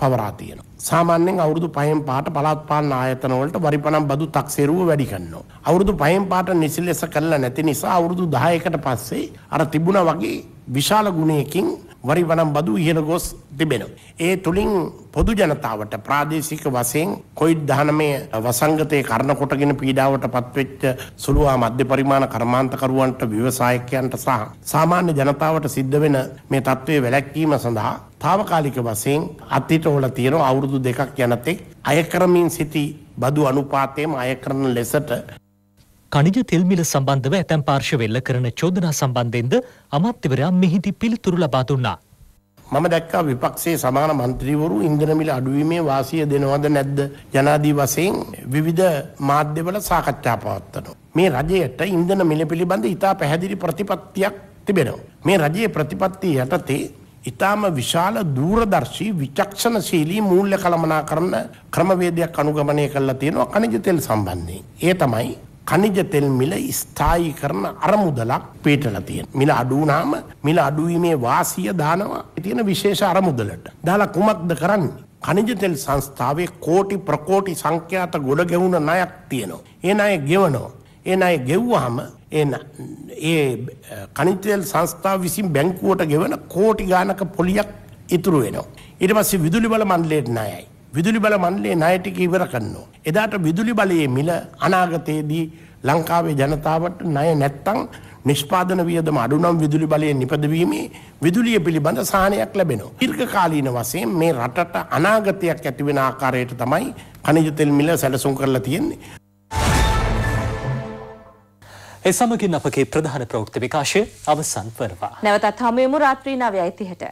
පවරා තියෙන. සාමාන්‍යයෙන් අවුරුදු පහෙන් පාට පළාත් පාලන ආයතන වලට වරි පනම් බදු තක්සේරුව වැඩි කරනවා. අවුරුදු පහෙන් පාට නිසිල් ලෙස කරලා නැති නිසා අවුරුදු 10කට පස්සේ අර තිබුණා වගේ විශාල ගුණයකින් වරි වනම් බදු ඉහළ ගොස් තිබෙනවා. ඒ තුළින් පොදු ජනතාවට ප්‍රාදේශික වශයෙන් කොයිඩ් දහනමය වසංගතය කරන කොටගෙන පීඩාවට පත්වෙච්ච සුළුවා මධ්‍ය පරිමාණ කර්මාන්තකරුවන්ට ව්‍යවසායකයන්ට සහ සාමාන්‍ය ජනතාවට සිද්ධ වෙන මේ තත්ත්වය වැලැක්වීම සඳහා තාවකාලික වශයෙන් අත්හිට හොල තියෙන අවුරුදු දෙකක් යනතෙක් අය කරමින් සිටි බදු අනුපාතයම අය කරන ලෙසට කනිජ තෙල්මිල සම්බන්ධව ඇතැම් පාර්ශවෙල්ල කරන චෝදනා සම්බන්ධයෙන්ද අමාත්‍යවරයා මෙහිදී පිළිතුරු ලබා දුන්නා. මම දැක්කා විපක්ෂයේ සමාන මන්ත්‍රීවරු ඉන්ධන මිල අඩුවීමේ වාසිය දෙනවද නැද්ද ජනාධි වශයෙන් විවිධ මාධ්‍යවල සාකච්ඡා පවත්වනවා. මේ රජයට ඉන්ධන මිල පිළිබඳ ඉතා පැහැදිලි ප්‍රතිපත්තියක් තිබෙනවා. මේ රජයේ ප්‍රතිපත්තිය යටතේ ඉතාම විශාල දූරදර්ශී විචක්ෂණශීලී මූල්‍ය කළමනා කරන ක්‍රමවේදයක් අනුගමනය කරලා තියෙනවා කනිජ තෙල් සම්බන්ධයෙන්. ඒ තමයි කනිජ තෙල් මිල ස්ථායි කරන අරමුදලක් පේටලා තියෙන. මිල අඩු වුණාම මිල අඩුවීමේ වාසිය දානවා. තියෙන විශේෂ අරමුදලට. දාලා කුමක්ද කරන්නේ? කනිජ තෙල් සංස්ථාවේ කෝටි ප්‍රකෝටි සංඛ්‍යාත ගොඩ ගැවුන ණයක් තියෙනවා. ඒ ණය ගෙවනවා. ඒ ණය ගෙව්වහම ඒ ඒ කනිජ තෙල් සංස්ථාව විසින් බැංකුවට ගෙවන කෝටි ගානක පොලියක් ඉතුරු වෙනවා. ඊට පස්සේ විදුලි බල මණ්ඩලයට ණයයි. විදුලි බල මණ්ඩලයේ ණයටික ඉවර කරනවා. එදාට විදුලි බලයේ මිල අනාගතයේදී ලංකාවේ ජනතාවට ණය නැත්තම් නිෂ්පාදන වියදම අඩු නම් විදුලි බලයෙන් නිපදවීමේ විදුලිය පිළිබඳ සාහනයක් ලැබෙනවා. දීර්ඝ කාලීන වශයෙන් මේ රටට අනාගතයක් ඇති වෙන ආකාරයට තමයි ඛනිජ තෙල් මිල සැලසුම් කරලා තියෙන්නේ. ඒ සමගින් අපගේ ප්‍රධාන ප්‍රවෘත්ති විකාශය අවසන් වනවා. නැවතත් හමුවෙමු රාත්‍රී 9:30ට.